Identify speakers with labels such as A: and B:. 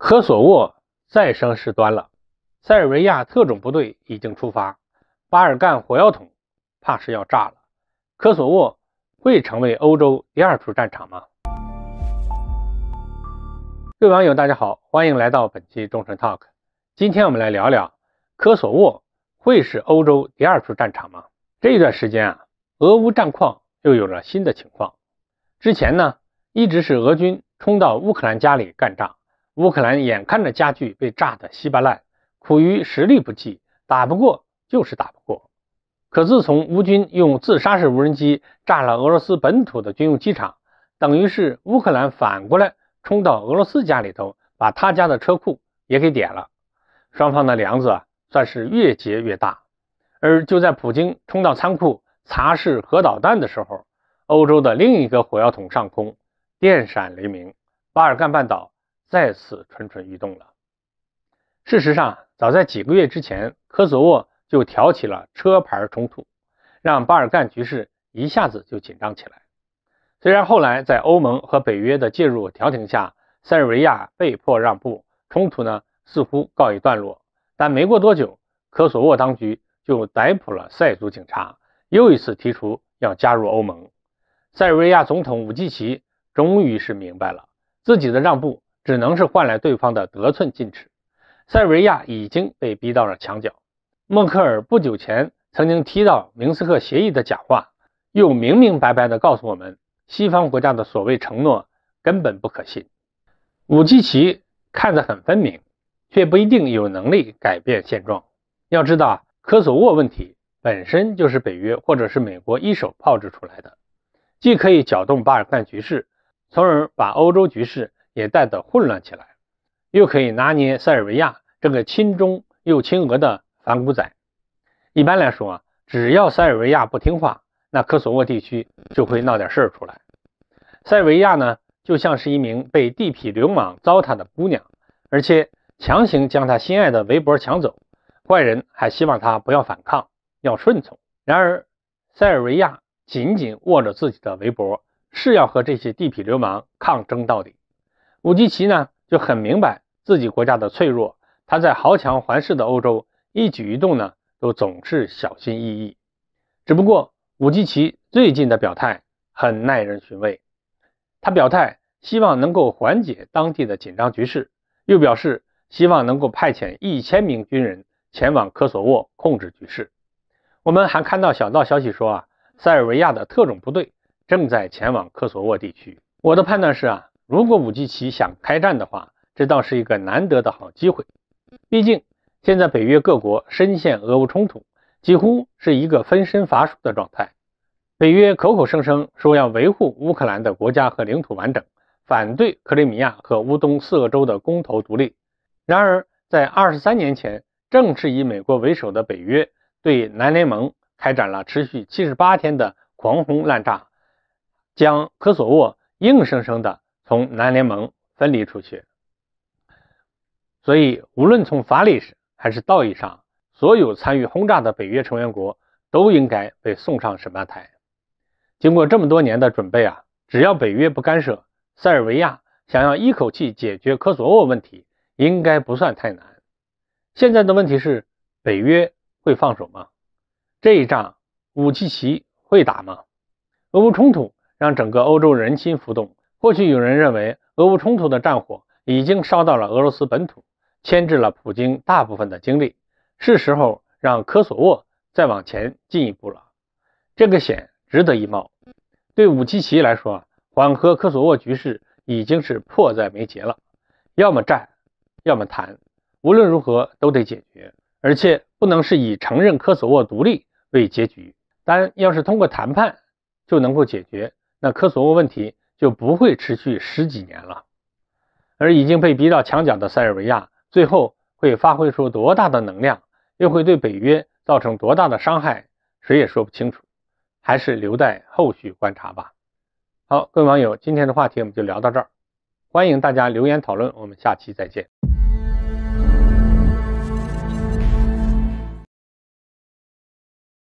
A: 科索沃再生事端了，塞尔维亚特种部队已经出发，巴尔干火药桶怕是要炸了。科索沃会成为欧洲第二处战场吗？各位网友大家好，欢迎来到本期中晨 Talk，今天我们来聊聊科索沃会是欧洲第二处战场吗？这一段时间啊，俄乌战况又有了新的情况，之前呢一直是俄军冲到乌克兰家里干仗。乌克兰眼看着家具被炸得稀巴烂，苦于实力不济，打不过就是打不过。可自从乌军用自杀式无人机炸了俄罗斯本土的军用机场，等于是乌克兰反过来冲到俄罗斯家里头，把他家的车库也给点了。双方的梁子啊，算是越结越大。而就在普京冲到仓库查试核导弹的时候，欧洲的另一个火药桶上空电闪雷鸣，巴尔干半岛。再次蠢蠢欲动了。事实上，早在几个月之前，科索沃就挑起了车牌冲突，让巴尔干局势一下子就紧张起来。虽然后来在欧盟和北约的介入调停下，塞尔维亚被迫让步，冲突呢似乎告一段落。但没过多久，科索沃当局就逮捕了塞族警察，又一次提出要加入欧盟。塞尔维亚总统武契奇终于是明白了，自己的让步。只能是换来对方的得寸进尺。塞维亚已经被逼到了墙角。默克尔不久前曾经提到明斯克协议的假话，又明明白白地告诉我们，西方国家的所谓承诺根本不可信。武基奇看得很分明，却不一定有能力改变现状。要知道，科索沃问题本身就是北约或者是美国一手炮制出来的，既可以搅动巴尔干局势，从而把欧洲局势。也带得混乱起来，又可以拿捏塞尔维亚这个亲中又亲俄的反骨仔。一般来说啊，只要塞尔维亚不听话，那科索沃地区就会闹点事儿出来。塞尔维亚呢，就像是一名被地痞流氓糟蹋的姑娘，而且强行将她心爱的围脖抢走。坏人还希望她不要反抗，要顺从。然而，塞尔维亚紧紧握着自己的围脖，誓要和这些地痞流氓抗争到底。武吉奇呢就很明白自己国家的脆弱，他在豪强环视的欧洲，一举一动呢都总是小心翼翼。只不过武吉奇最近的表态很耐人寻味，他表态希望能够缓解当地的紧张局势，又表示希望能够派遣一千名军人前往科索沃控制局势。我们还看到小道消息说啊，塞尔维亚的特种部队正在前往科索沃地区。我的判断是啊。如果五 G 奇想开战的话，这倒是一个难得的好机会。毕竟现在北约各国深陷俄乌冲突，几乎是一个分身乏术的状态。北约口口声声说要维护乌克兰的国家和领土完整，反对克里米亚和乌东四个州的公投独立。然而，在二十三年前，正是以美国为首的北约对南联盟开展了持续七十八天的狂轰滥炸，将科索沃硬生生的。从南联盟分离出去，所以无论从法理还是道义上，所有参与轰炸的北约成员国都应该被送上审判台。经过这么多年的准备啊，只要北约不干涉，塞尔维亚想要一口气解决科索沃问题，应该不算太难。现在的问题是，北约会放手吗？这一仗，武契奇会打吗？俄乌冲突让整个欧洲人心浮动。或许有人认为，俄乌冲突的战火已经烧到了俄罗斯本土，牵制了普京大部分的精力，是时候让科索沃再往前进一步了。这个险值得一冒。对武契奇来说，啊，缓和科索沃局势已经是迫在眉睫了。要么战，要么谈，无论如何都得解决，而且不能是以承认科索沃独立为结局。但要是通过谈判就能够解决，那科索沃问题。就不会持续十几年了。而已经被逼到墙角的塞尔维亚，最后会发挥出多大的能量，又会对北约造成多大的伤害，谁也说不清楚，还是留待后续观察吧。好，各位网友，今天的话题我们就聊到这儿，欢迎大家留言讨论，我们下期再见。